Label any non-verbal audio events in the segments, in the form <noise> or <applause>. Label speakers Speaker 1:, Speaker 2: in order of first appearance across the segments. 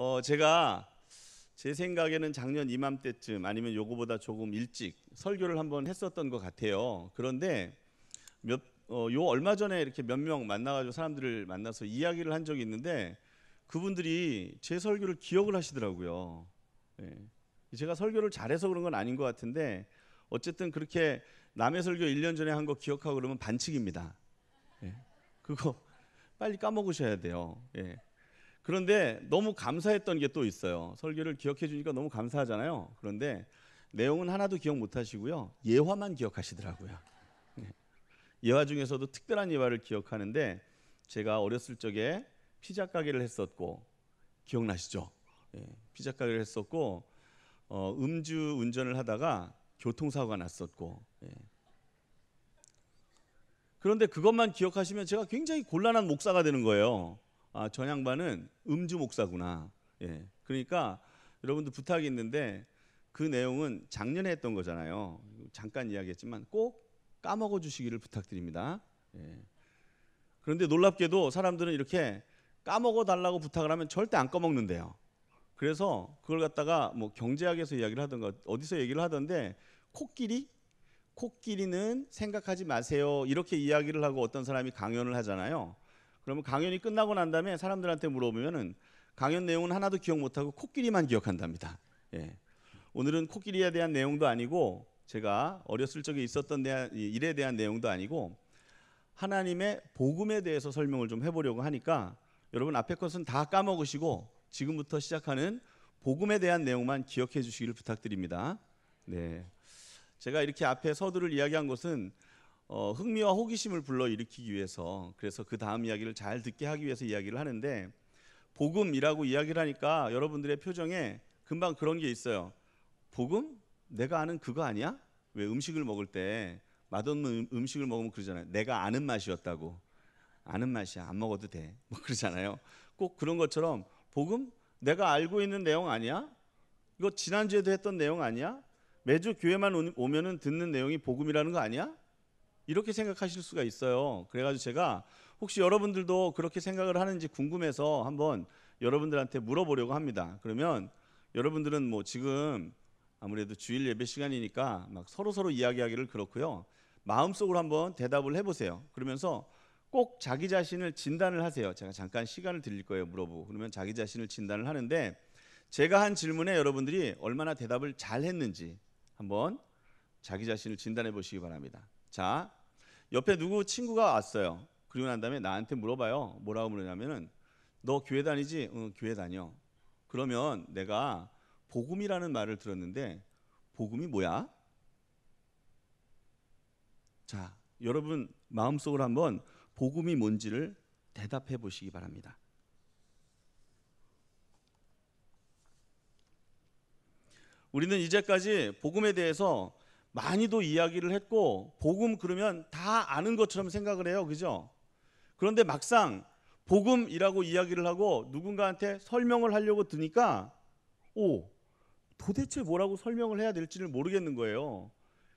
Speaker 1: 어 제가 제 생각에는 작년 이맘때쯤 아니면 요거보다 조금 일찍 설교를 한번 했었던 것 같아요. 그런데 몇 어, 요 얼마 전에 이렇게 몇 명 만나가지고 사람들을 만나서 이야기를 한 적이 있는데 그분들이 제 설교를 기억을 하시더라고요. 예. 제가 설교를 잘해서 그런 건 아닌 것 같은데 어쨌든 그렇게 남의 설교 1년 전에 한 거 기억하고 그러면 반칙입니다. 예. 그거 빨리 까먹으셔야 돼요. 예. 그런데 너무 감사했던 게 또 있어요. 설교를 기억해 주니까 너무 감사하잖아요. 그런데 내용은 하나도 기억 못 하시고요. 예화만 기억하시더라고요. 네. 예화 중에서도 특별한 예화를 기억하는데 제가 어렸을 적에 피자 가게를 했었고 기억나시죠? 예, 피자 가게를 했었고 어, 음주 운전을 하다가 교통사고가 났었고 예. 그런데 그것만 기억하시면 제가 굉장히 곤란한 목사가 되는 거예요. 아, 저 양반은 음주 목사구나. 예. 그러니까 여러분들 부탁이 있는데 그 내용은 작년에 했던 거잖아요. 잠깐 이야기했지만 꼭 까먹어 주시기를 부탁드립니다. 예. 그런데 놀랍게도 사람들은 이렇게 까먹어 달라고 부탁을 하면 절대 안 까먹는데요. 그래서 그걸 갖다가 뭐 경제학에서 이야기를 하던가 어디서 얘기를 하던데 코끼리 코끼리는 생각하지 마세요 이렇게 이야기를 하고 어떤 사람이 강연을 하잖아요. 그러면 강연이 끝나고 난 다음에 사람들한테 물어보면은 강연 내용은 하나도 기억 못하고 코끼리만 기억한답니다. 예. 오늘은 코끼리에 대한 내용도 아니고 제가 어렸을 적에 있었던 일에 대한 내용도 아니고 하나님의 복음에 대해서 설명을 좀 해보려고 하니까 여러분 앞에 것은 다 까먹으시고 지금부터 시작하는 복음에 대한 내용만 기억해 주시기를 부탁드립니다. 네. 제가 이렇게 앞에 서두를 이야기한 것은 어, 흥미와 호기심을 불러 일으키기 위해서 그래서 그 다음 이야기를 잘 듣게 하기 위해서 이야기를 하는데 복음이라고 이야기를 하니까 여러분들의 표정에 금방 그런 게 있어요. 복음? 내가 아는 그거 아니야? 왜 음식을 먹을 때 맛없는 음, 음식을 먹으면 그러잖아요. 내가 아는 맛이었다고. 아는 맛이야. 안 먹어도 돼. <laughs> 뭐 그러잖아요. 꼭 그런 것처럼 복음? 내가 알고 있는 내용 아니야? 이거 지난주에도 했던 내용 아니야? 매주 교회만 오면은 듣는 내용이 복음이라는 거 아니야? 이렇게 생각하실 수가 있어요. 그래가지고 제가 혹시 여러분들도 그렇게 생각을 하는지 궁금해서 한번 여러분들한테 물어보려고 합니다. 그러면 여러분들은 뭐 지금 아무래도 주일 예배 시간이니까 막 서로 서로 이야기하기를 그렇고요. 마음속으로 한번 대답을 해보세요. 그러면서 꼭 자기 자신을 진단을 하세요. 제가 잠깐 시간을 드릴 거예요. 물어보고 그러면 자기 자신을 진단을 하는데 제가 한 질문에 여러분들이 얼마나 대답을 잘 했는지 한번 자기 자신을 진단해 보시기 바랍니다. 자, 옆에 누구 친구가 왔어요. 그리고 난 다음에 나한테 물어봐요. 뭐라고 물으냐면은 너 교회 다니지? 응, 교회 다녀. 그러면 내가 복음이라는 말을 들었는데 복음이 뭐야? 자, 여러분 마음속으로 한번 복음이 뭔지를 대답해 보시기 바랍니다. 우리는 이제까지 복음에 대해서 많이도 이야기를 했고 복음 그러면 다 아는 것처럼 생각을 해요. 그죠? 그런데 막상 복음이라고 이야기를 하고 누군가한테 설명을 하려고 드니까 오 도대체 뭐라고 설명을 해야 될지를 모르겠는 거예요.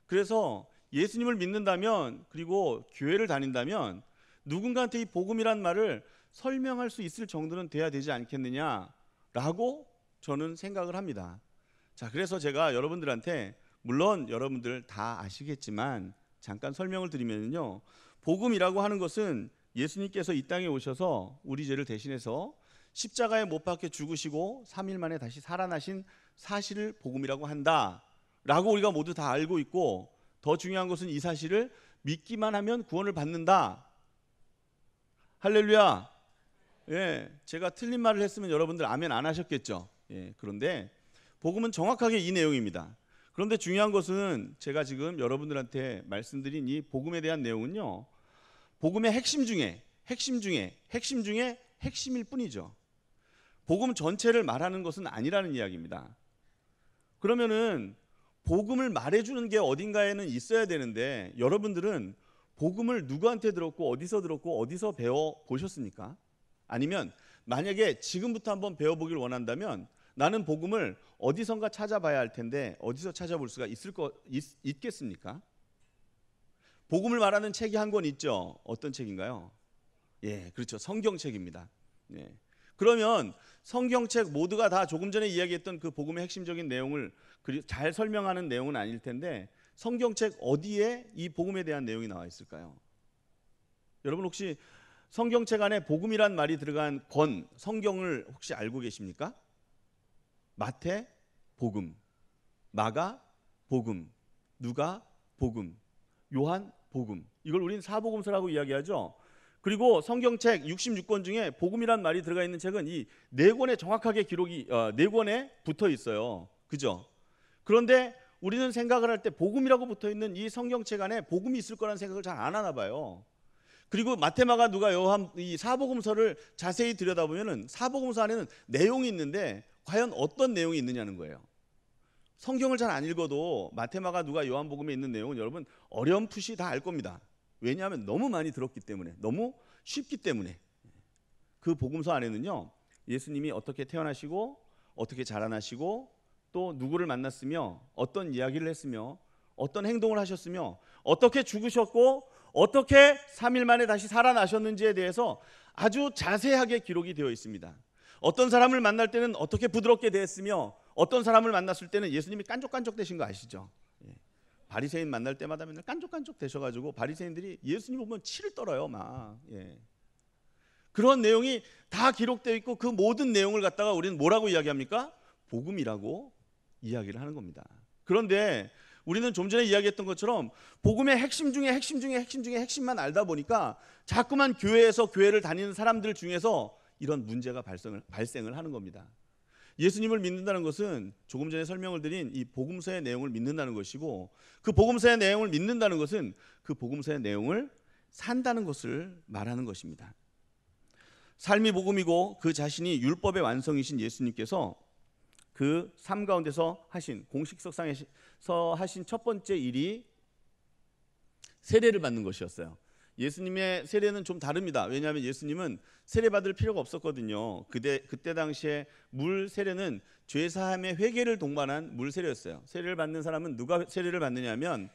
Speaker 1: 그래서 예수님을 믿는다면 그리고 교회를 다닌다면 누군가한테 이 복음이란 말을 설명할 수 있을 정도는 돼야 되지 않겠느냐라고 저는 생각을 합니다. 자, 그래서 제가 여러분들한테 물론 여러분들 다 아시겠지만 잠깐 설명을 드리면요. 복음이라고 하는 것은 예수님께서 이 땅에 오셔서 우리 죄를 대신해서 십자가에 못 박혀 죽으시고 3일 만에 다시 살아나신 사실을 복음이라고 한다. 라고 우리가 모두 다 알고 있고 더 중요한 것은 이 사실을 믿기만 하면 구원을 받는다. 할렐루야. 예, 제가 틀린 말을 했으면 여러분들 아멘 안 하셨겠죠. 예, 그런데 복음은 정확하게 이 내용입니다. 그런데 중요한 것은 제가 지금 여러분들한테 말씀드린 이 복음에 대한 내용은요. 복음의 핵심 중에 핵심 중에 핵심 중에 핵심일 뿐이죠. 복음 전체를 말하는 것은 아니라는 이야기입니다. 그러면은 복음을 말해주는 게 어딘가에는 있어야 되는데 여러분들은 복음을 누구한테 들었고 어디서 들었고 어디서 배워 보셨습니까? 아니면 만약에 지금부터 한번 배워보길 원한다면 나는 복음을 어디선가 찾아봐야 할 텐데 어디서 찾아볼 수가 있을 거 있, 있겠습니까? 복음을 말하는 책이 한 권 있죠. 어떤 책인가요? 예, 그렇죠. 성경책입니다. 예. 그러면 성경책 모두가 다 조금 전에 이야기했던 그 복음의 핵심적인 내용을 잘 설명하는 내용은 아닐 텐데 성경책 어디에 이 복음에 대한 내용이 나와 있을까요? 여러분 혹시 성경책 안에 복음이란 말이 들어간 권 성경을 혹시 알고 계십니까? 마태 복음, 마가 복음, 누가 복음, 요한 복음. 이걸 우리는 사복음서라고 이야기하죠. 그리고 성경책 66권 중에 복음이란 말이 들어가 있는 책은 이 네 권에 정확하게 기록이 어, 네 권에 붙어 있어요. 그죠? 그런데 우리는 생각을 할 때 복음이라고 붙어 있는 이 성경책 안에 복음이 있을 거라는 생각을 잘 안 하나 봐요. 그리고 마테마가 누가 요한 이 사복음서를 자세히 들여다보면은 사복음서 안에는 내용이 있는데 과연 어떤 내용이 있느냐는 거예요. 성경을 잘 안 읽어도 마테마가 누가 요한복음에 있는 내용은 여러분 어렴풋이 다 알 겁니다. 왜냐하면 너무 많이 들었기 때문에 너무 쉽기 때문에 그 복음서 안에는요 예수님이 어떻게 태어나시고 어떻게 자라나시고 또 누구를 만났으며 어떤 이야기를 했으며 어떤 행동을 하셨으며 어떻게 죽으셨고 어떻게 3일 만에 다시 살아나셨는지에 대해서 아주 자세하게 기록이 되어 있습니다. 어떤 사람을 만날 때는 어떻게 부드럽게 대했으며 어떤 사람을 만났을 때는 예수님이 깐족깐족 되신 거 아시죠? 예. 바리새인 만날 때마다 맨날 깐족깐족 되셔가지고 바리새인들이 예수님 보면 치를 떨어요 막. 예. 그런 내용이 다 기록되어 있고 그 모든 내용을 갖다가 우리는 뭐라고 이야기합니까? 복음이라고 이야기를 하는 겁니다. 그런데 우리는 좀 전에 이야기했던 것처럼 복음의 핵심 중에 핵심 중에 핵심 중에 핵심만 알다 보니까 자꾸만 교회에서 교회를 다니는 사람들 중에서 이런 문제가 발생을, 발생을 하는 겁니다. 예수님을 믿는다는 것은 조금 전에 설명을 드린 이 복음서의 내용을 믿는다는 것이고 그 복음서의 내용을 믿는다는 것은 그 복음서의 내용을 산다는 것을 말하는 것입니다. 삶이 복음이고 그 자신이 율법의 완성이신 예수님께서 그 삶 가운데서 하신 공식석상에서 하신 첫 번째 일이 세례를 받는 것이었어요. 예수님의 세례는 좀 다릅니다. 왜냐하면 예수님은 세례받을 필요가 없었거든요. 그때 그때 당시에 물 세례는 죄 사함의 회개를 동반한 물 세례였어요. 세례를 받는 사람은 누가 세례를 받느냐면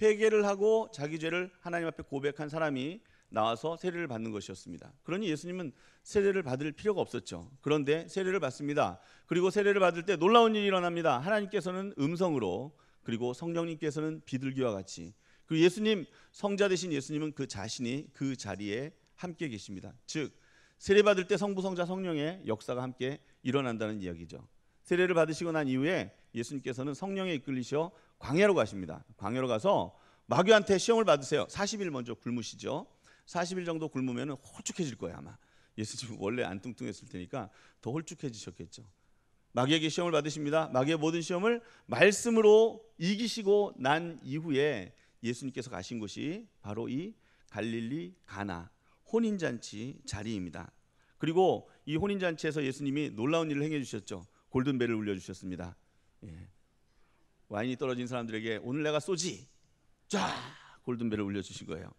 Speaker 1: 회개를 하고 자기 죄를 하나님 앞에 고백한 사람이 나와서 세례를 받는 것이었습니다. 그러니 예수님은 세례를 받을 필요가 없었죠. 그런데 세례를 받습니다. 그리고 세례를 받을 때 놀라운 일이 일어납니다. 하나님께서는 음성으로 그리고 성령님께서는 비둘기와 같이 그 예수님 성자 되신 예수님은 그 자신이 그 자리에 함께 계십니다. 즉 세례 받을 때 성부 성자 성령의 역사가 함께 일어난다는 이야기죠. 세례를 받으시고 난 이후에 예수님께서는 성령에 이끌리셔 광야로 가십니다. 광야로 가서 마귀한테 시험을 받으세요. 40일 먼저 굶으시죠. 40일 정도 굶으면 은 홀쭉해질 거예요 아마. 예수님 원래 안 뚱뚱했을 테니까 더 홀쭉해지셨겠죠. 마귀에게 시험을 받으십니다. 마귀의 모든 시험을 말씀으로 이기시고 난 이후에 예수님께서 가신 곳이 바로 이 갈릴리 가나 혼인잔치 자리입니다. 그리고 이 혼인잔치에서 예수님이 놀라운 일을 행해 주셨죠. 골든벨을 울려 주셨습니다. 예. 와인이 떨어진 사람들에게 오늘 내가 쏘지 쫙 골든벨을 울려 주신 거예요.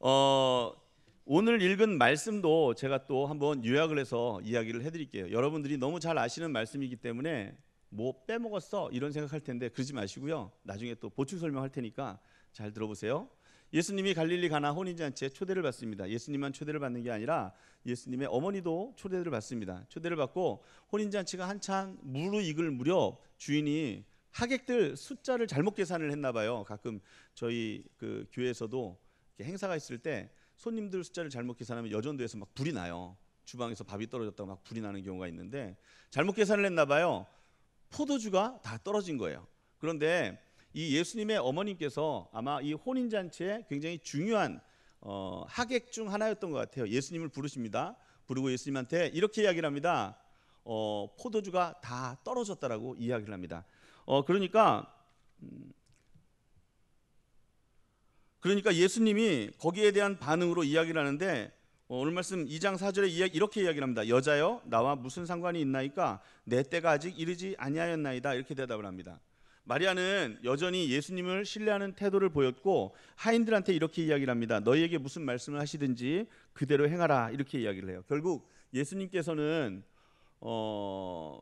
Speaker 1: 어, 오늘 읽은 말씀도 제가 또 한번 요약을 해서 이야기를 해드릴게요. 여러분들이 너무 잘 아시는 말씀이기 때문에 뭐 빼먹었어 이런 생각할 텐데 그러지 마시고요. 나중에 또 보충 설명할 테니까 잘 들어보세요. 예수님이 갈릴리 가나 혼인잔치에 초대를 받습니다. 예수님만 초대를 받는 게 아니라 예수님의 어머니도 초대를 받습니다. 초대를 받고 혼인잔치가 한창 무르익을 무렵 주인이 하객들 숫자를 잘못 계산을 했나 봐요. 가끔 저희 그 교회에서도 행사가 있을 때 손님들 숫자를 잘못 계산하면 여전도에서 막 불이 나요. 주방에서 밥이 떨어졌다고 막 불이 나는 경우가 있는데 잘못 계산을 했나 봐요. 포도주가 다 떨어진 거예요. 그런데 이 예수님의 어머님께서 아마 이 혼인 잔치에 굉장히 중요한 어, 하객 중 하나였던 것 같아요. 예수님을 부르십니다. 부르고 예수님한테 이렇게 이야기를 합니다. 어, 포도주가 다 떨어졌다라고 이야기를 합니다. 어, 그러니까 음, 그러니까 예수님이 거기에 대한 반응으로 이야기를 하는데 어, 오늘 말씀 2장 4절에 이야, 렇게 이야기합니다. 여자여 나와 무슨 상관이 있나이까 내 때가 아직 이르지 아니하였나이다 이렇게 대답을 합니다. 마리아는 여전히 예수님을 신뢰하는 태도를 보였고 하인들한테 이렇게 이야기를 합니다. 너희에게 무슨 말씀을 하시든지 그대로 행하라 이렇게 이야기를 해요. 결국 예수님께서는 어,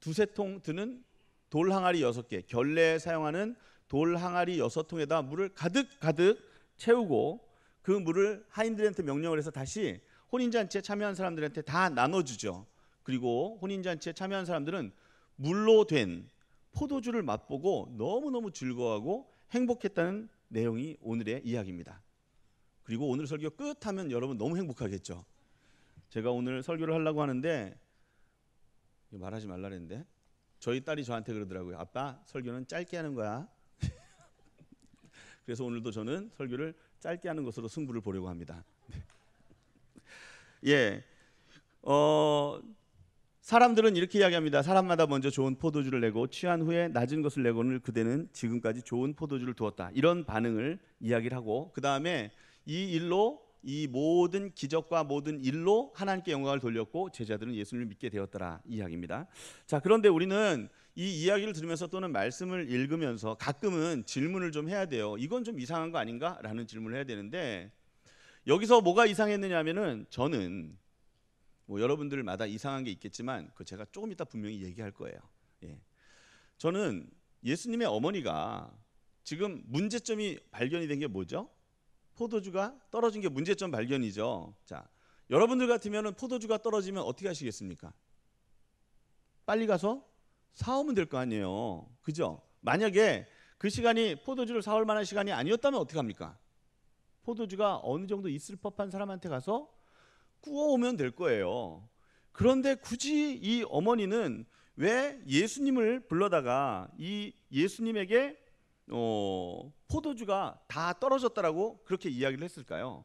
Speaker 1: 두세 통 드는 돌 항아리 여섯 개, 결례 사용하는 돌 항아리 여섯 통에다 물을 가득 가득 채우고 그 물을 하인들한테 명령을 해서 다시 혼인잔치에 참여한 사람들한테 다 나눠주죠. 그리고 혼인잔치에 참여한 사람들은 물로 된 포도주를 맛보고 너무너무 즐거워하고 행복했다는 내용이 오늘의 이야기입니다. 그리고 오늘 설교 끝하면 여러분 너무 행복하겠죠. 제가 오늘 설교를 하려고 하는데 말하지 말라 그랬는데 저희 딸이 저한테 그러더라고요. 아빠 설교는 짧게 하는 거야. <laughs> 그래서 오늘도 저는 설교를 짧게 하는 것으로 승부를 보려고 합니다. 네. 예. 어, 사람들은 이렇게 이야기합니다. 사람마다 먼저 좋은 포도주를 내고 취한 후에 낮은 것을 내고는 그대는 지금까지 좋은 포도주를 두었다. 이런 반응을 이야기를 하고 그 다음에 이 일로 이 모든 기적과 모든 일로 하나님께 영광을 돌렸고 제자들은 예수를 믿게 되었더라 이야기입니다. 자 그런데 우리는 이 이야기를 들으면서 또는 말씀을 읽으면서 가끔은 질문을 좀 해야 돼요. 이건 좀 이상한 거 아닌가? 라는 질문을 해야 되는데 여기서 뭐가 이상했느냐 하면은 저는 뭐 여러분들마다 이상한 게 있겠지만 그 제가 조금 이따 분명히 얘기할 거예요. 예. 저는 예수님의 어머니가 지금 문제점이 발견이 된 게 뭐죠? 포도주가 떨어진 게 문제점 발견이죠. 자, 여러분들 같으면 포도주가 떨어지면 어떻게 하시겠습니까? 빨리 가서 사오면 될 거 아니에요. 그죠? 만약에 그 시간이 포도주를 사올 만한 시간이 아니었다면 어떻게 합니까? 포도주가 어느 정도 있을 법한 사람한테 가서 구워오면 될 거예요. 그런데 굳이 이 어머니는 왜 예수님을 불러다가 이 예수님에게 어, 포도주가 다 떨어졌다라고 그렇게 이야기를 했을까요?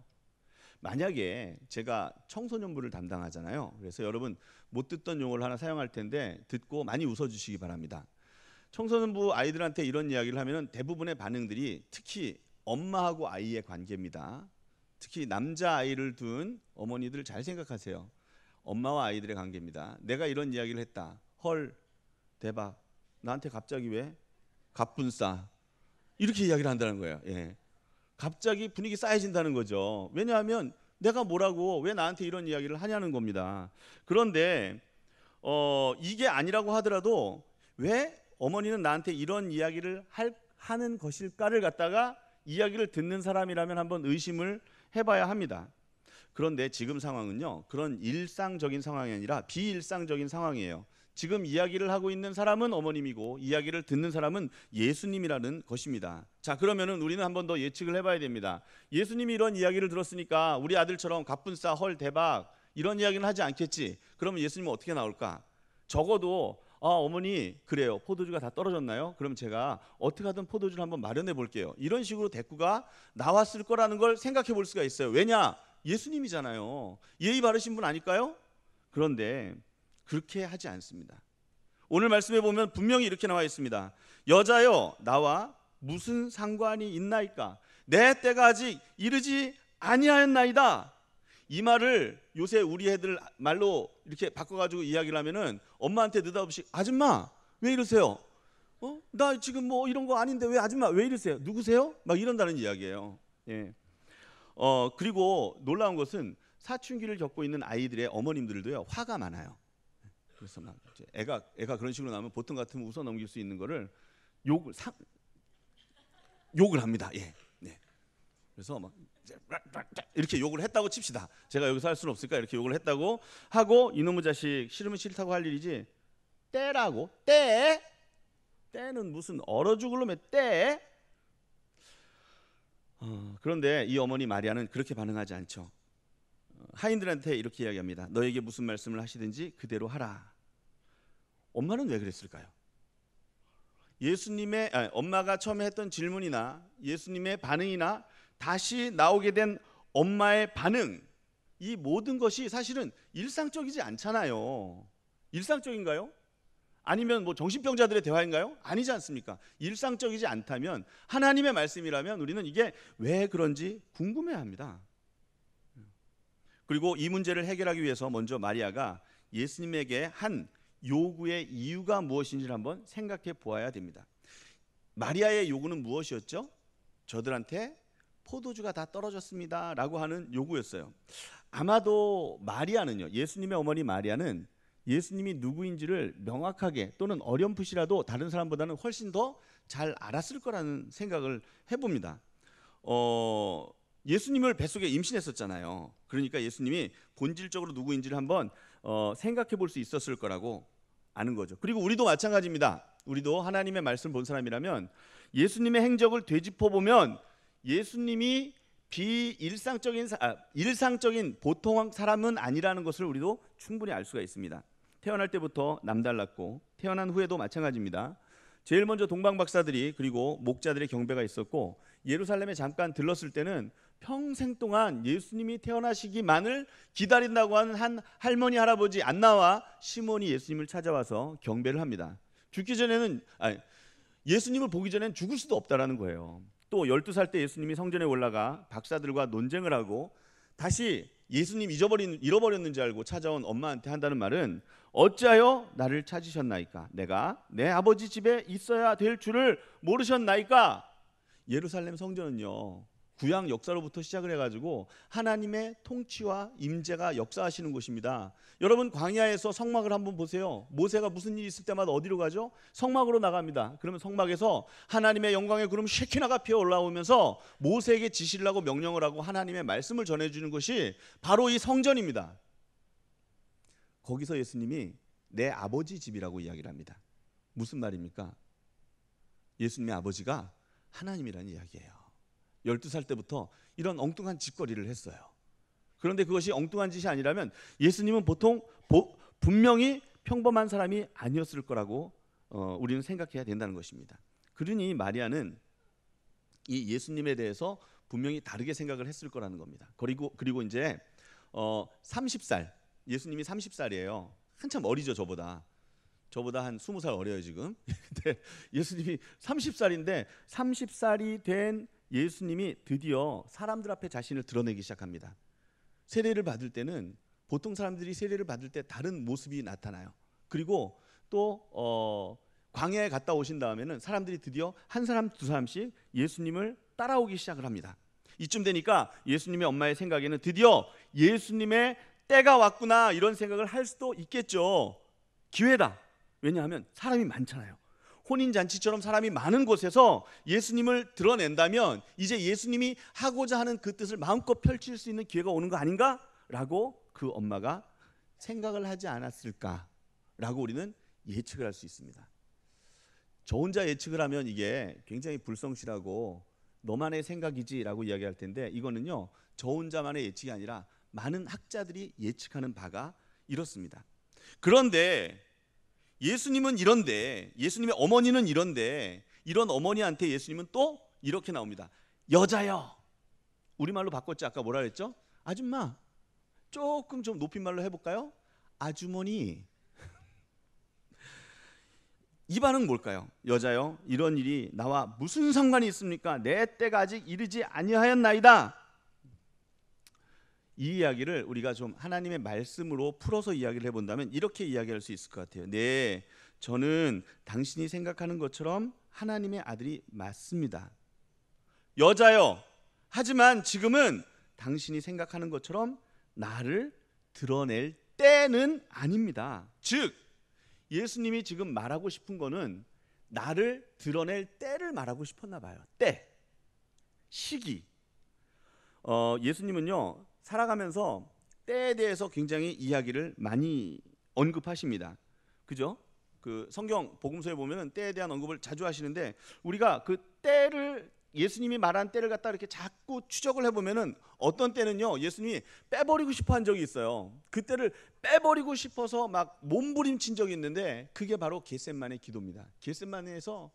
Speaker 1: 만약에 제가 청소년부를 담당하잖아요. 그래서 여러분 못 듣던 용어를 하나 사용할 텐데 듣고 많이 웃어주시기 바랍니다. 청소년부 아이들한테 이런 이야기를 하면 대부분의 반응들이 특히 엄마하고 아이의 관계입니다. 특히 남자 아이를 둔 어머니들 잘 생각하세요. 엄마와 아이들의 관계입니다. 내가 이런 이야기를 했다. 헐 대박. 나한테 갑자기 왜 갑분싸 이렇게 이야기를 한다는 거예요. 예. 갑자기 분위기 쌓여진다는 거죠. 왜냐하면 내가 뭐라고 왜 나한테 이런 이야기를 하냐는 겁니다. 그런데 어, 이게 아니라고 하더라도 왜 어머니는 나한테 이런 이야기를 할, 하는 것일까를 갖다가 이야기를 듣는 사람이라면 한번 의심을 해봐야 합니다. 그런데 지금 상황은요 그런 일상적인 상황이 아니라 비일상적인 상황이에요. 지금 이야기를 하고 있는 사람은 어머님이고 이야기를 듣는 사람은 예수님이라는 것입니다. 자, 그러면은 우리는 한 번 더 예측을 해 봐야 됩니다. 예수님이 이런 이야기를 들었으니까 우리 아들처럼 갑분싸헐 대박 이런 이야기는 하지 않겠지. 그러면 예수님은 어떻게 나올까? 적어도 아, 어머니 그래요. 포도주가 다 떨어졌나요? 그럼 제가 어떻게 하든 포도주를 한 번 마련해 볼게요. 이런 식으로 대꾸가 나왔을 거라는 걸 생각해 볼 수가 있어요. 왜냐? 예수님이잖아요. 예의 바르신 분 아닐까요? 그런데 그렇게 하지 않습니다. 오늘 말씀해 보면 분명히 이렇게 나와 있습니다. 여자여 나와 무슨 상관이 있나이까? 내 때가 아직 이르지 아니하였나이다. 이 말을 요새 우리 애들 말로 이렇게 바꿔가지고 이야기를 하면은 엄마한테 느닷없이 아줌마 왜 이러세요? 어? 나 지금 뭐 이런 거 아닌데 왜 아줌마 왜 이러세요? 누구세요? 막 이런다는 이야기예요. 예. 어 그리고 놀라운 것은 사춘기를 겪고 있는 아이들의 어머님들도요 화가 많아요. 그래서 막 애가 애가 그런 식으로 나면 오 보통 같으면 웃어 넘길 수 있는 거를 욕을 사, 욕을 합니다. 예. 네. 그래서 막 이렇게 욕을 했다고 칩시다. 제가 여기서 할 수는 없으니까 이렇게 욕을 했다고 하고 이놈의 자식 싫으면 싫다고 할 일이지. 때라고 때 때는 무슨 얼어 죽을놈의 때. 어, 그런데 이 어머니 마리아는 그렇게 반응하지 않죠. 어, 하인들한테 이렇게 이야기합니다. 너에게 무슨 말씀을 하시든지 그대로 하라. 엄마는 왜 그랬을까요? 예수님의 아니, 엄마가 처음에 했던 질문이나 예수님의 반응이나 다시 나오게 된 엄마의 반응 이 모든 것이 사실은 일상적이지 않잖아요. 일상적인가요? 아니면 뭐 정신병자들의 대화인가요? 아니지 않습니까? 일상적이지 않다면 하나님의 말씀이라면 우리는 이게 왜 그런지 궁금해합니다. 그리고 이 문제를 해결하기 위해서 먼저 마리아가 예수님에게 한 요구의 이유가 무엇인지를 한번 생각해 보아야 됩니다. 마리아의 요구는 무엇이었죠? 저들한테 포도주가 다 떨어졌습니다. 라고 하는 요구였어요. 아마도 마리아는요, 예수님의 어머니 마리아는 예수님이 누구인지를 명확하게 또는 어렴풋이라도 다른 사람보다는 훨씬 더 잘 알았을 거라는 생각을 해봅니다. 어, 예수님을 뱃속에 임신했었잖아요. 그러니까 예수님이 본질적으로 누구인지를 한번 어, 생각해 볼 수 있었을 거라고 아는 거죠. 그리고 우리도 마찬가지입니다. 우리도 하나님의 말씀 본 사람이라면 예수님의 행적을 되짚어 보면 예수님이 비일상적인 아, 일상적인 보통 사람은 아니라는 것을 우리도 충분히 알 수가 있습니다. 태어날 때부터 남달랐고 태어난 후에도 마찬가지입니다. 제일 먼저 동방 박사들이 그리고 목자들의 경배가 있었고 예루살렘에 잠깐 들렀을 때는 평생 동안 예수님이 태어나시기만을 기다린다고 하는 한 할머니 할아버지 안나와 시몬이 예수님을 찾아와서 경배를 합니다. 죽기 전에는 아니, 예수님을 보기 전엔 죽을 수도 없다라는 거예요. 또 12살 때 예수님이 성전에 올라가 박사들과 논쟁을 하고 다시 예수님 잊어버린 잃어버렸는지 알고 찾아온 엄마한테 한다는 말은 어찌하여 나를 찾으셨나이까 내가 내 아버지 집에 있어야 될 줄을 모르셨나이까 예루살렘 성전은요 구양 역사로부터 시작을 해가지고 하나님의 통치와 임재가 역사하시는 곳입니다. 여러분 광야에서 성막을 한번 보세요. 모세가 무슨 일이 있을 때마다 어디로 가죠? 성막으로 나갑니다. 그러면 성막에서 하나님의 영광의 구름 쉐키나가 피어 올라오면서 모세에게 지시를 하고 명령을 하고 하나님의 말씀을 전해주는 것이 바로 이 성전입니다. 거기서 예수님이 내 아버지 집이라고 이야기를 합니다. 무슨 말입니까? 예수님의 아버지가 하나님이라는 이야기예요. 12살 때부터 이런 엉뚱한 짓거리를 했어요. 그런데 그것이 엉뚱한 짓이 아니라면 예수님은 보통 보, 분명히 평범한 사람이 아니었을 거라고 어, 우리는 생각해야 된다는 것입니다. 그러니 마리아는 이 예수님에 대해서 분명히 다르게 생각을 했을 거라는 겁니다. 그리고 그리고 이제 어, 30살 예수님이 30살이에요. 한참 어리죠 저보다. 저보다 한 20살 어려요 지금. <laughs> 근데 예수님이 30살인데 30살이 된 예수님이 드디어 사람들 앞에 자신을 드러내기 시작합니다. 세례를 받을 때는 보통 사람들이 세례를 받을 때 다른 모습이 나타나요. 그리고 또 어, 광야에 갔다 오신 다음에는 사람들이 드디어 한 사람 두 사람씩 예수님을 따라오기 시작을 합니다. 이쯤 되니까 예수님의 엄마의 생각에는 드디어 예수님의 때가 왔구나 이런 생각을 할 수도 있겠죠. 기회다. 왜냐하면 사람이 많잖아요. 혼인잔치처럼 사람이 많은 곳에서 예수님을 드러낸다면 이제 예수님이 하고자 하는 그 뜻을 마음껏 펼칠 수 있는 기회가 오는 거 아닌가? 라고 그 엄마가 생각을 하지 않았을까? 라고 우리는 예측을 할 수 있습니다. 저 혼자 예측을 하면 이게 굉장히 불성실하고 너만의 생각이지라고 이야기할 텐데 이거는요 저 혼자만의 예측이 아니라 많은 학자들이 예측하는 바가 이렇습니다. 그런데 예수님은 이런데 예수님의 어머니는 이런데 이런 어머니한테 예수님은 또 이렇게 나옵니다. 여자여. 우리말로 바꿨지 아까 뭐라 그랬죠? 아줌마. 조금 좀높인말로해 볼까요? 아주머니. <laughs> 이 반응 뭘까요? 여자여 이런 일이 나와 무슨 상관이 있습니까? 내 때가 아직 이르지 아니하였나이다. 이 이야기를 우리가 좀 하나님의 말씀으로 풀어서 이야기를 해본다면 이렇게 이야기할 수 있을 것 같아요. 네, 저는 당신이 생각하는 것처럼 하나님의 아들이 맞습니다. 여자요. 하지만 지금은 당신이 생각하는 것처럼 나를 드러낼 때는 아닙니다. 즉, 예수님이 지금 말하고 싶은 거는 나를 드러낼 때를 말하고 싶었나 봐요. 때, 시기. 어, 예수님은요 살아가면서 때에 대해서 굉장히 이야기를 많이 언급하십니다. 그죠? 그 성경 복음서에 보면은 때에 대한 언급을 자주 하시는데 우리가 그 때를 예수님이 말한 때를 갖다 이렇게 자꾸 추적을 해보면은 어떤 때는요 예수님이 빼버리고 싶어한 적이 있어요. 그 때를 빼버리고 싶어서 막 몸부림친 적이 있는데 그게 바로 겟셋만의 기도입니다. 겟셋만에서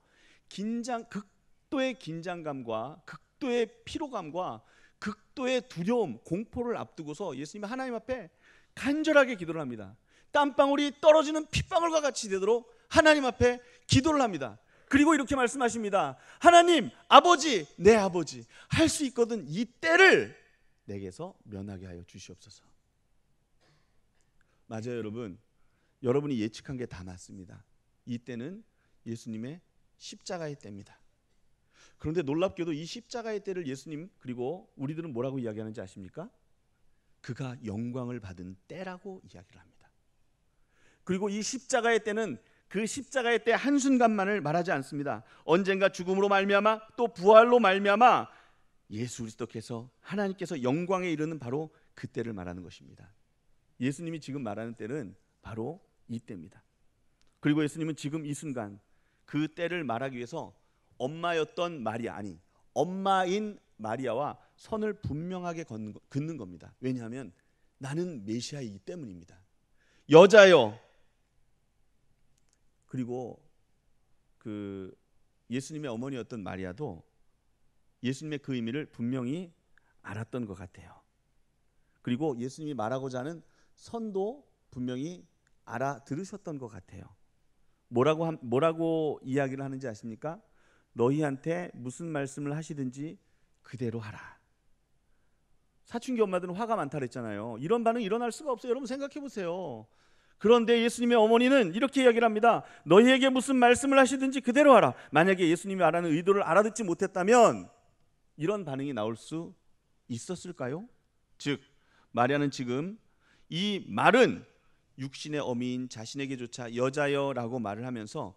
Speaker 1: 긴장 극도의 긴장감과 극도의 피로감과 극도의 두려움, 공포를 앞두고서 예수님이 하나님 앞에 간절하게 기도를 합니다. 땀방울이 떨어지는 핏방울과 같이 되도록 하나님 앞에 기도를 합니다. 그리고 이렇게 말씀하십니다. 하나님, 아버지, 내 아버지, 할 수 있거든 이 때를 내게서 면하게 하여 주시옵소서. 맞아요, 여러분. 여러분이 예측한 게 다 맞습니다. 이 때는 예수님의 십자가의 때입니다. 그런데 놀랍게도 이 십자가의 때를 예수님 그리고 우리들은 뭐라고 이야기하는지 아십니까? 그가 영광을 받은 때라고 이야기를 합니다. 그리고 이 십자가의 때는 그 십자가의 때 한순간만을 말하지 않습니다. 언젠가 죽음으로 말미암아 또 부활로 말미암아 예수 그리스도께서 하나님께서 영광에 이르는 바로 그때를 말하는 것입니다. 예수님이 지금 말하는 때는 바로 이때입니다. 그리고 예수님은 지금 이 순간 그 때를 말하기 위해서 엄마였던 마리아 아니 엄마인 마리아와 선을 분명하게 긋는 겁니다. 왜냐하면 나는 메시아이기 때문입니다. 여자요. 그리고 그 예수님의 어머니였던 마리아도 예수님의 그 의미를 분명히 알았던 것 같아요. 그리고 예수님이 말하고자 하는 선도 분명히 알아들으셨던 것 같아요. 뭐라고 뭐라고 이야기를 하는지 아십니까? 너희한테 무슨 말씀을 하시든지 그대로 하라. 사춘기 엄마들은 화가 많다 그랬잖아요. 이런 반응 이 일어날 수가 없어요. 여러분 생각해 보세요. 그런데 예수님의 어머니는 이렇게 이야기를 합니다. 너희에게 무슨 말씀을 하시든지 그대로 하라. 만약에 예수님이 말하는 의도를 알아듣지 못했다면 이런 반응이 나올 수 있었을까요? 즉 마리아는 지금 이 말은 육신의 어미인 자신에게조차 여자여라고 말을 하면서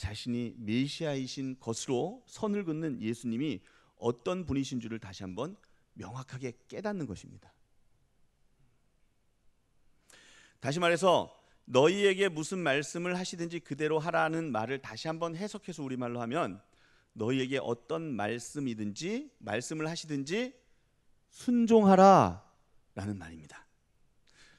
Speaker 1: 자신이 메시아이신 것으로 선을 긋는 예수님이 어떤 분이신 줄을 다시 한번 명확하게 깨닫는 것입니다. 다시 말해서 너희에게 무슨 말씀을 하시든지 그대로 하라는 말을 다시 한번 해석해서 우리말로 하면 너희에게 어떤 말씀이든지 말씀을 하시든지 순종하라 라는 말입니다.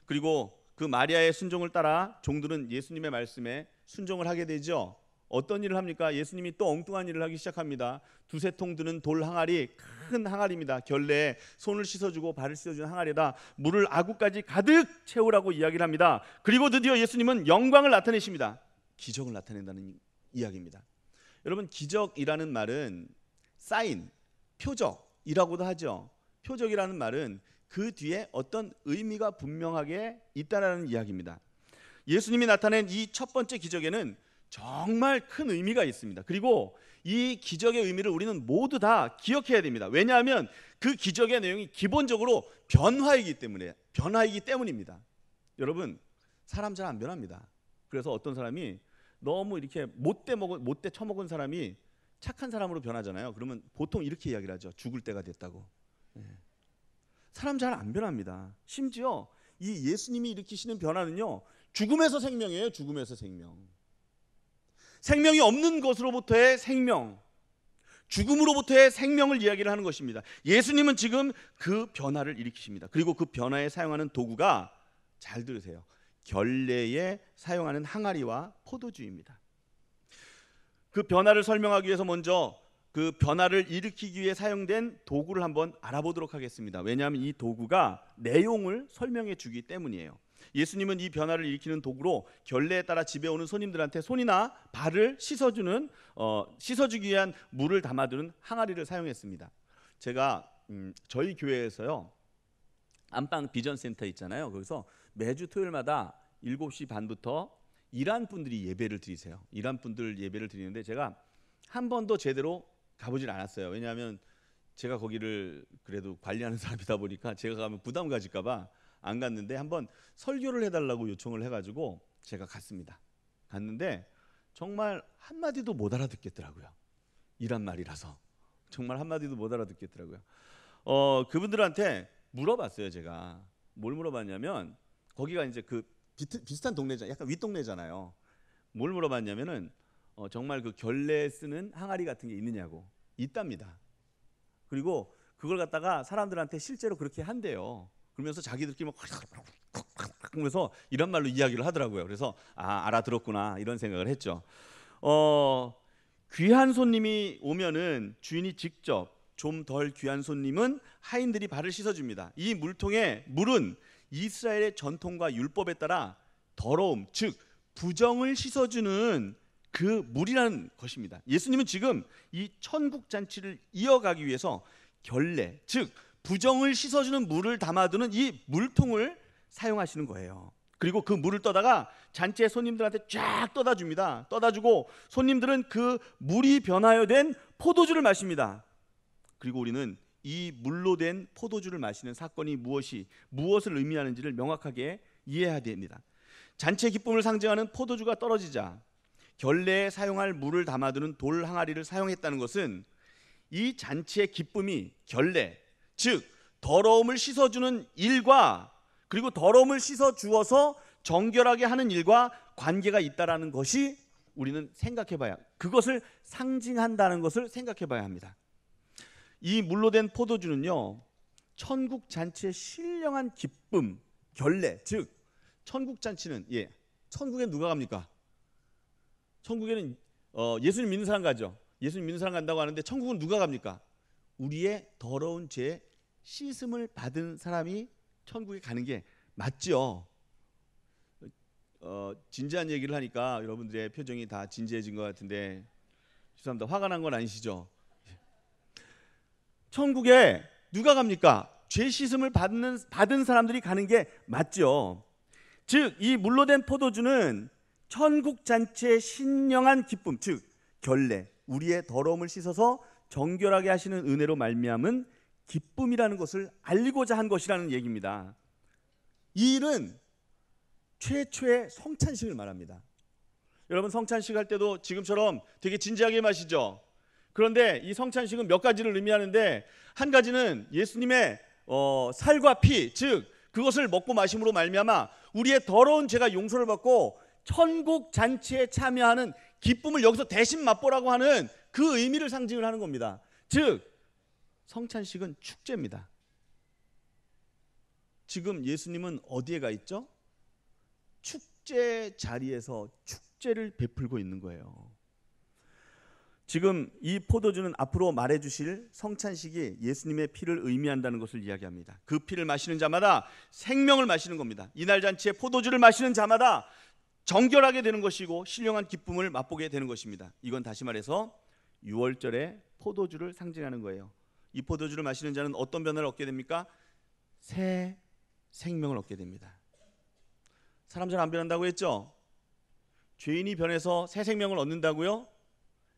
Speaker 1: 그리고 그 마리아의 순종을 따라 종들은 예수님의 말씀에 순종을 하게 되죠. 어떤 일을 합니까? 예수님이 또 엉뚱한 일을 하기 시작합니다. 두세 통 드는 돌 항아리, 큰 항아리입니다. 결례에 손을 씻어주고 발을 씻어주는 항아리다. 물을 아구까지 가득 채우라고 이야기를 합니다. 그리고 드디어 예수님은 영광을 나타내십니다. 기적을 나타낸다는 이야기입니다. 여러분 기적이라는 말은 사인, 표적이라고도 하죠. 표적이라는 말은 그 뒤에 어떤 의미가 분명하게 있다라는 이야기입니다. 예수님이 나타낸 이 첫 번째 기적에는 정말 큰 의미가 있습니다. 그리고 이 기적의 의미를 우리는 모두 다 기억해야 됩니다. 왜냐하면 그 기적의 내용이 기본적으로 변화이기 때문에 변화이기 때문입니다. 여러분 사람 잘 안 변합니다. 그래서 어떤 사람이 너무 이렇게 못돼 먹은 못돼 처먹은 사람이 착한 사람으로 변하잖아요. 그러면 보통 이렇게 이야기를 하죠. 죽을 때가 됐다고. 예. 사람 잘 안 변합니다. 심지어 이 예수님이 일으키시는 변화는요. 죽음에서 생명이에요. 죽음에서 생명. 생명이 없는 것으로부터의 생명, 죽음으로부터의 생명을 이야기를 하는 것입니다. 예수님은 지금 그 변화를 일으키십니다. 그리고 그 변화에 사용하는 도구가 잘 들으세요. 결례에 사용하는 항아리와 포도주입니다. 그 변화를 설명하기 위해서 먼저 그 변화를 일으키기 위해 사용된 도구를 한번 알아보도록 하겠습니다. 왜냐하면 이 도구가 내용을 설명해 주기 때문이에요. 예수님은 이 변화를 일으키는 도구로 결례에 따라 집에 오는 손님들한테 손이나 발을 씻어주는 어, 씻어주기 위한 물을 담아두는 항아리를 사용했습니다. 제가 음, 저희 교회에서요 안방 비전 센터 있잖아요. 거기서 매주 토요일마다 7시 반부터 이란 분들이 예배를 드리세요. 이란 분들 예배를 드리는데 제가 한 번도 제대로 가보질 않았어요. 왜냐하면 제가 거기를 그래도 관리하는 사람이다 보니까 제가 가면 부담 가질까봐 안 갔는데 한번 설교를 해달라고 요청을 해가지고 제가 갔습니다. 갔는데 정말 한마디도 못 알아듣겠더라고요. 이란 말이라서 정말 한마디도 못 알아듣겠더라고요. 어, 그분들한테 물어봤어요, 제가. 뭘 물어봤냐면 거기가 이제 그 비트, 비슷한 동네잖아요. 약간 윗동네잖아요. 뭘 물어봤냐면은 어, 정말 그 결례 쓰는 항아리 같은 게 있느냐고 있답니다. 그리고 그걸 갖다가 사람들한테 실제로 그렇게 한대요. 그러면서 자기들끼리 막 그러면서 이런 말로 이야기를 하더라고요. 그래서 아 알아들었구나 이런 생각을 했죠. 어, 귀한 손님이 오면은 주인이 직접 좀 덜 귀한 손님은 하인들이 발을 씻어줍니다. 이 물통에 물은 이스라엘의 전통과 율법에 따라 더러움 즉 부정을 씻어주는 그 물이라는 것입니다. 예수님은 지금 이 천국 잔치를 이어가기 위해서 결례 즉 부정을 씻어주는 물을 담아두는 이 물통을 사용하시는 거예요. 그리고 그 물을 떠다가 잔치의 손님들한테 쫙 떠다 줍니다. 떠다 주고 손님들은 그 물이 변하여 된 포도주를 마십니다. 그리고 우리는 이 물로 된 포도주를 마시는 사건이 무엇이 무엇을 의미하는지를 명확하게 이해해야 됩니다. 잔치의 기쁨을 상징하는 포도주가 떨어지자 결례에 사용할 물을 담아두는 돌 항아리를 사용했다는 것은 이 잔치의 기쁨이 결례 즉 더러움을 씻어주는 일과 그리고 더러움을 씻어 주어서 정결하게 하는 일과 관계가 있다라는 것이 우리는 생각해봐야 그것을 상징한다는 것을 생각해봐야 합니다. 이 물로 된 포도주는요 천국 잔치의 신령한 기쁨 결례 즉 천국 잔치는 예 천국에 누가 갑니까? 천국에는 어, 예수님 믿는 사람 가죠. 예수님 믿는 사람 간다고 하는데 천국은 누가 갑니까? 우리의 더러운 죄 씻음을 받은 사람이 천국에 가는 게 맞죠. 어, 진지한 얘기를 하니까 여러분들의 표정이 다 진지해진 것 같은데 죄송합니다. 화가 난 건 아니시죠? 천국에 누가 갑니까? 죄 씻음을 받는 받은 사람들이 가는 게 맞죠. 즉 이 물로 된 포도주는 천국 잔치의 신령한 기쁨, 즉 결례, 우리의 더러움을 씻어서 정결하게 하시는 은혜로 말미암은 기쁨이라는 것을 알리고자 한 것이라는 얘기입니다. 이 일은 최초의 성찬식을 말합니다. 여러분 성찬식 할 때도 지금처럼 되게 진지하게 마시죠. 그런데 이 성찬식은 몇 가지를 의미하는데 한 가지는 예수님의 어, 살과 피, 즉 그것을 먹고 마심으로 말미암아 우리의 더러운 죄가 용서를 받고 천국 잔치에 참여하는 기쁨을 여기서 대신 맛보라고 하는 그 의미를 상징을 하는 겁니다. 즉 성찬식은 축제입니다. 지금 예수님은 어디에 가 있죠? 축제 자리에서 축제를 베풀고 있는 거예요. 지금 이 포도주는 앞으로 말해 주실 성찬식이 예수님의 피를 의미한다는 것을 이야기합니다. 그 피를 마시는 자마다 생명을 마시는 겁니다. 이날 잔치에 포도주를 마시는 자마다 정결하게 되는 것이고 신령한 기쁨을 맛보게 되는 것입니다. 이건 다시 말해서 6월절에 포도주를 상징하는 거예요. 이 포도주를 마시는 자는 어떤 변화를 얻게 됩니까? 새 생명을 얻게 됩니다. 사람 잘 안 변한다고 했죠? 죄인이 변해서 새 생명을 얻는다고요?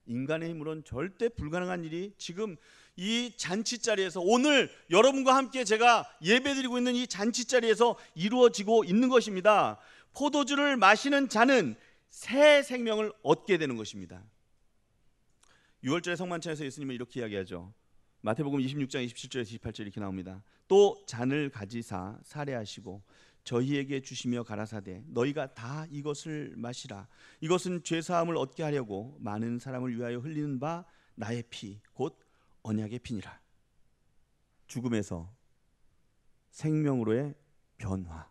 Speaker 1: 인간의 힘으론 절대 불가능한 일이 지금 이 잔치 자리에서 오늘 여러분과 함께 제가 예배드리고 있는 이 잔치 자리에서 이루어지고 있는 것입니다. 포도주를 마시는 자는 새 생명을 얻게 되는 것입니다. 6월절에 성만찬에서 예수님은 이렇게 이야기하죠. 마태복음 26장 2 7절에 28절 이렇게 나옵니다. 또 잔을 가지사 사례하시고 저희에게 주시며 가라사대 너희가 다 이것을 마시라 이것은 죄 사함을 얻게 하려고 많은 사람을 위하여 흘리는 바 나의 피 곧 언약의 피니라 죽음에서 생명으로의 변화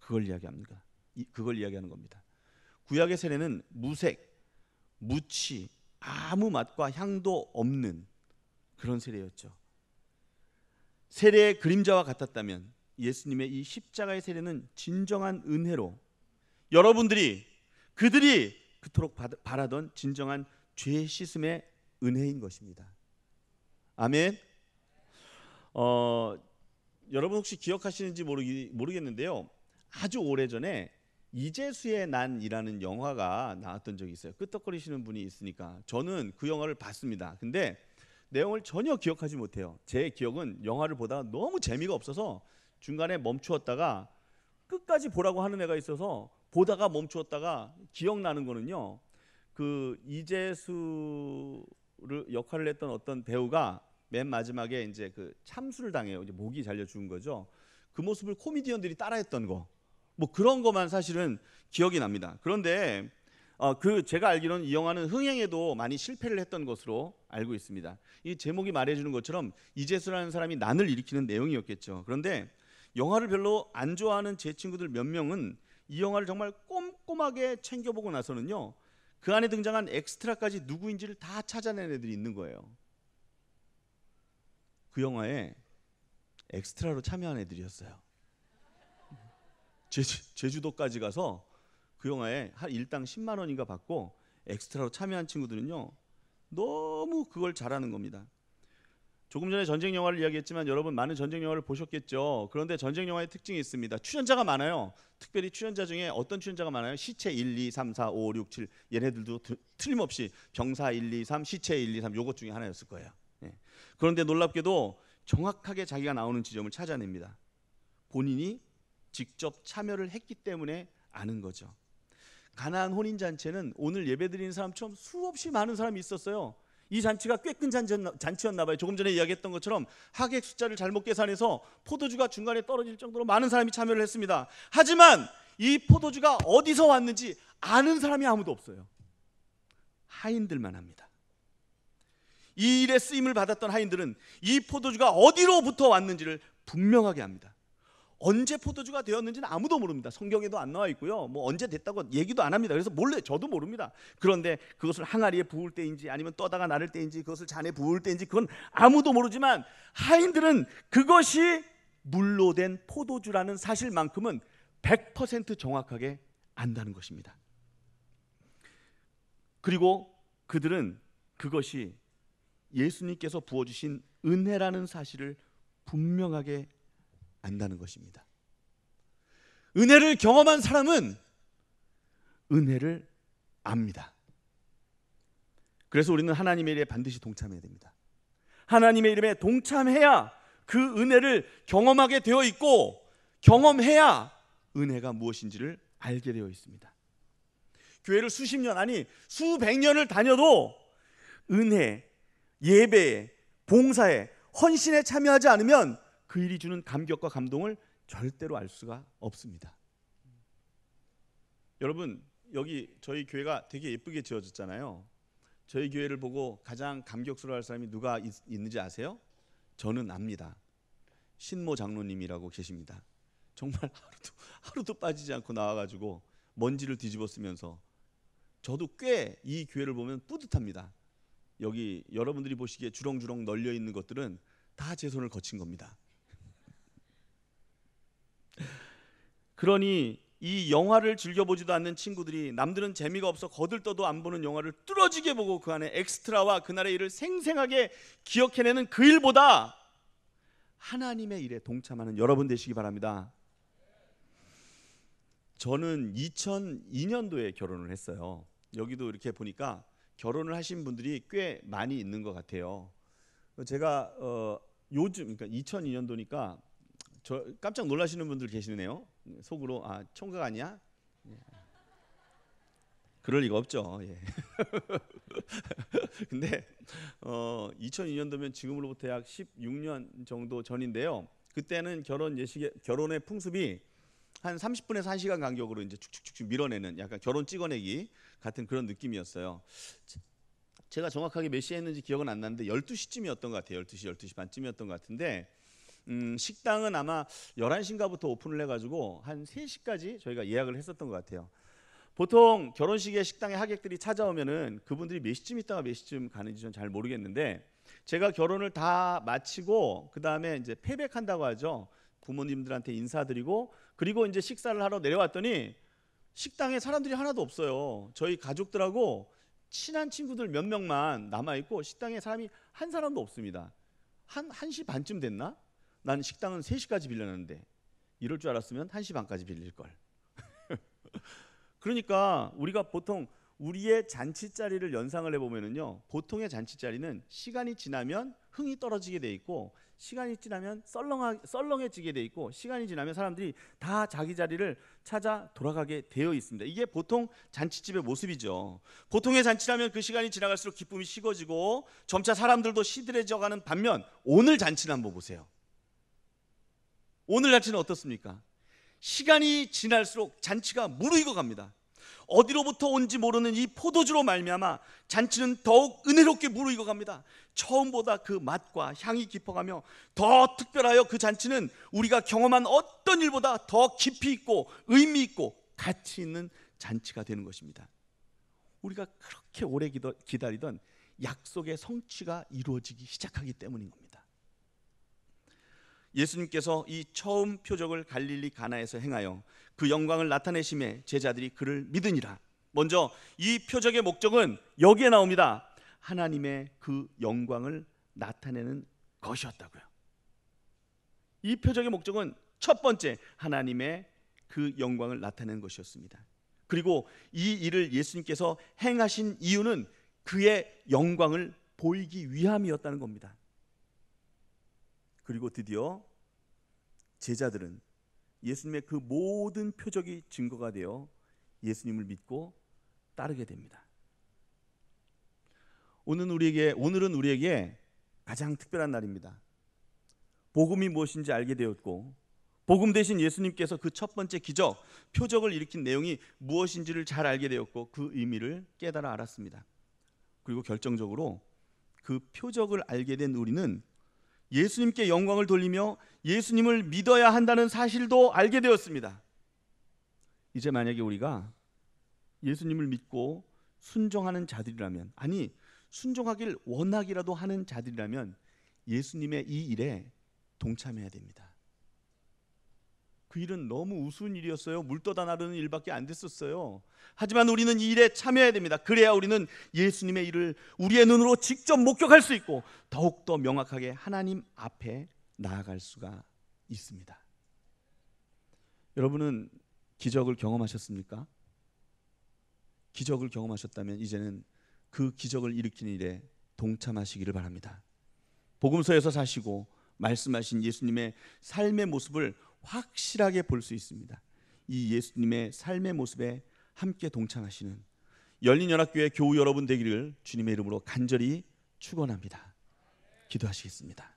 Speaker 1: 그걸 이야기합니다. 그걸 이야기하는 겁니다. 구약의 세례는 무색, 무치, 아무 맛과 향도 없는 그런 세례였죠. 세례의 그림자와 같았다면 예수님의 이 십자가의 세례는 진정한 은혜로 여러분들이 그들이 그토록 바라던 진정한 죄 씻음의 은혜인 것입니다. 아멘. 어, 여러분 혹시 기억하시는지 모르겠는데요. 아주 오래 전에 이재수의 난이라는 영화가 나왔던 적이 있어요. 끄떡거리시는 분이 있으니까 저는 그 영화를 봤습니다. 근데 내용을 전혀 기억하지 못해요. 제 기억은 영화를 보다가 너무 재미가 없어서 중간에 멈추었다가 끝까지 보라고 하는 애가 있어서 보다가 멈추었다가 기억나는 거는요. 그 이재수를 역할을 했던 어떤 배우가 맨 마지막에 이제 그 참수를 당해요. 이제 목이 잘려 죽은 거죠. 그 모습을 코미디언들이 따라했던 거. 뭐 그런 것만 사실은 기억이 납니다. 그런데 어, 그 제가 알기로는 이 영화는 흥행에도 많이 실패를 했던 것으로 알고 있습니다. 이 제목이 말해주는 것처럼 이재수라는 사람이 난을 일으키는 내용이었겠죠. 그런데 영화를 별로 안 좋아하는 제 친구들 몇 명은 이 영화를 정말 꼼꼼하게 챙겨보고 나서는요 그 안에 등장한 엑스트라까지 누구인지를 다 찾아낸 애들이 있는 거예요. 그 영화에 엑스트라로 참여한 애들이었어요. 제주, 도까지 가서 그 영화에 한 일당 10만 원인가 받고 엑스트라로 참여한 친구들은요 너무 그걸 잘하는 겁니다. 조금 전에 전쟁 영화를 이야기했지만 여러분 많은 전쟁 영화를 보셨겠죠. 그런데 전쟁 영화의 특징이 있습니다. 출연자가 많아요. 특별히 출연자 중에 어떤 출연자가 많아요? 시체 1, 2, 3, 4, 5, 6, 7 얘네들도 틀림없이 병사 1, 2, 3, 시체 1, 2, 3 요것 중에 하나였을 거예요. 예. 그런데 놀랍게도 정확하게 자기가 나오는 지점을 찾아냅니다. 본인이 직접 참여를 했기 때문에 아는 거죠. 가나안 혼인 잔치는 오늘 예배드리는 사람처럼 수없이 많은 사람이 있었어요. 이 잔치가 꽤 큰 잔치였나 봐요. 조금 전에 이야기했던 것처럼 하객 숫자를 잘못 계산해서 포도주가 중간에 떨어질 정도로 많은 사람이 참여를 했습니다. 하지만 이 포도주가 어디서 왔는지 아는 사람이 아무도 없어요. 하인들만 합니다. 이 일에 쓰임을 받았던 하인들은 이 포도주가 어디로부터 왔는지를 분명하게 합니다. 언제 포도주가 되었는지는 아무도 모릅니다. 성경에도 안 나와 있고요. 뭐 언제 됐다고 얘기도 안 합니다. 그래서 몰래 저도 모릅니다. 그런데 그것을 항아리에 부을 때인지 아니면 떠다가 나를 때인지 그것을 잔에 부을 때인지 그건 아무도 모르지만 하인들은 그것이 물로 된 포도주라는 사실만큼은 100% 정확하게 안다는 것입니다. 그리고 그들은 그것이 예수님께서 부어주신 은혜라는 사실을 분명하게 안다는 것입니다. 은혜를 경험한 사람은 은혜를 압니다. 그래서 우리는 하나님의 일에 반드시 동참해야 됩니다. 하나님의 이름에 동참해야 그 은혜를 경험하게 되어 있고 경험해야 은혜가 무엇인지를 알게 되어 있습니다. 교회를 수십 년 아니 수백 년을 다녀도 은혜, 예배 봉사에, 헌신에 참여하지 않으면 그 일이 주는 감격과 감동을 절대로 알 수가 없습니다. 여러분 여기 저희 교회가 되게 예쁘게 지어졌잖아요. 저희 교회를 보고 가장 감격스러워할 사람이 누가 있, 는지 아세요? 저는 압니다. 신모 장로님이라고 계십니다. 정말 <laughs> 하루도 하루도 빠지지 않고 나와가지고 먼지를 뒤집어 쓰면서 저도 꽤 이 교회를 보면 뿌듯합니다. 여기 여러분들이 보시기에 주렁주렁 널려 있는 것들은 다 제 손을 거친 겁니다. 그러니 이 영화를 즐겨보지도 않는 친구들이 남들은 재미가 없어 거들떠도 안 보는 영화를 뚫어지게 보고 그 안에 엑스트라와 그날의 일을 생생하게 기억해내는 그 일보다 하나님의 일에 동참하는 여러분 되시기 바랍니다. 저는 2002년도에 결혼을 했어요. 여기도 이렇게 보니까 결혼을 하신 분들이 꽤 많이 있는 것 같아요. 제가 어, 요즘 그러니까 2002년도니까 저 깜짝 놀라시는 분들 계시네요. 속으로 아 총각 아니야? 예. 그럴 리가 없죠. 예. <laughs> 근데 어, 2002년도면 지금으로부터 약 16년 정도 전인데요. 그때는 결혼 예식의 결혼의 풍습이 한 30분에서 1시간 간격으로 이제 축축축축 밀어내는 약간 결혼 찍어내기 같은 그런 느낌이었어요. 제가 정확하게 몇 시에 했는지 기억은 안 나는데 12시쯤이었던 것 같아요. 12시, 12시 반쯤이었던 것 같은데 음, 식당은 아마 11시인가부터 오픈을 해가지고 한 3시까지 저희가 예약을 했었던 것 같아요. 보통 결혼식에 식당에 하객들이 찾아오면은 그분들이 몇 시쯤 있다가 몇 시쯤 가는지 전잘 모르겠는데 제가 결혼을 다 마치고 그 다음에 이제 패백한다고 하죠. 부모님들한테 인사드리고 그리고 이제 식사를 하러 내려왔더니 식당에 사람들이 하나도 없어요. 저희 가족들하고 친한 친구들 몇 명만 남아 있고 식당에 사람이 한 사람도 없습니다. 한 1시 반쯤 됐나? 난 식당은 3시까지 빌렸는데 이럴 줄 알았으면 1시 반까지 빌릴 걸. <laughs> 그러니까 우리가 보통 우리의 잔치 자리를 연상을 해 보면은요. 보통의 잔치 자리는 시간이 지나면 흥이 떨어지게 돼 있고 시간이 지나면 썰렁하, 썰렁해지게 돼 있고 시간이 지나면 사람들이 다 자기 자리를 찾아 돌아가게 되어 있습니다. 이게 보통 잔치집의 모습이죠. 보통의 잔치라면 그 시간이 지나갈수록 기쁨이 식어지고 점차 사람들도 시들해져가는 반면 오늘 잔치를 한번 보세요. 오늘 날치는 어떻습니까? 시간이 지날수록 잔치가 무르익어 갑니다. 어디로부터 온지 모르는 이 포도주로 말미암아 잔치는 더욱 은혜롭게 무르익어 갑니다. 처음보다 그 맛과 향이 깊어가며 더 특별하여 그 잔치는 우리가 경험한 어떤 일보다 더 깊이 있고 의미 있고 가치 있는 잔치가 되는 것입니다. 우리가 그렇게 오래 기다리던 약속의 성취가 이루어지기 시작하기 때문인 겁니다. 예수님께서 이 처음 표적을 갈릴리 가나에서 행하여 그 영광을 나타내심에 제자들이 그를 믿으니라. 먼저 이 표적의 목적은 여기에 나옵니다. 하나님의 그 영광을 나타내는 것이었다고요. 이 표적의 목적은 첫 번째 하나님의 그 영광을 나타내는 것이었습니다. 그리고 이 일을 예수님께서 행하신 이유는 그의 영광을 보이기 위함이었다는 겁니다. 그리고 드디어 제자들은 예수님의 그 모든 표적이 증거가 되어 예수님을 믿고 따르게 됩니다. 오늘 우리에게 오늘은 우리에게 가장 특별한 날입니다. 복음이 무엇인지 알게 되었고 복음 대신 예수님께서 그 첫 번째 기적 표적을 일으킨 내용이 무엇인지를 잘 알게 되었고 그 의미를 깨달아 알았습니다. 그리고 결정적으로 그 표적을 알게 된 우리는 예수님께 영광을 돌리며 예수님을 믿어야 한다는 사실도 알게 되었습니다. 이제 만약에 우리가 예수님을 믿고 순종하는 자들이라면 아니 순종하길 원하기라도 하는 자들이라면 예수님의 이 일에 동참해야 됩니다. 그 일은 너무 우스운 일이었어요. 물 떠다 나르는 일밖에 안 됐었어요. 하지만 우리는 이 일에 참여해야 됩니다. 그래야 우리는 예수님의 일을 우리의 눈으로 직접 목격할 수 있고 더욱더 명확하게 하나님 앞에 나아갈 수가 있습니다. 여러분은 기적을 경험하셨습니까? 기적을 경험하셨다면 이제는 그 기적을 일으키는 일에 동참하시기를 바랍니다. 복음서에서 사시고 말씀하신 예수님의 삶의 모습을 확실하게 볼 수 있습니다. 이 예수님의 삶의 모습에 함께 동참하시는 열린 연합교회 교우 여러분 되기를 주님의 이름으로 간절히 축원합니다. 기도하시겠습니다.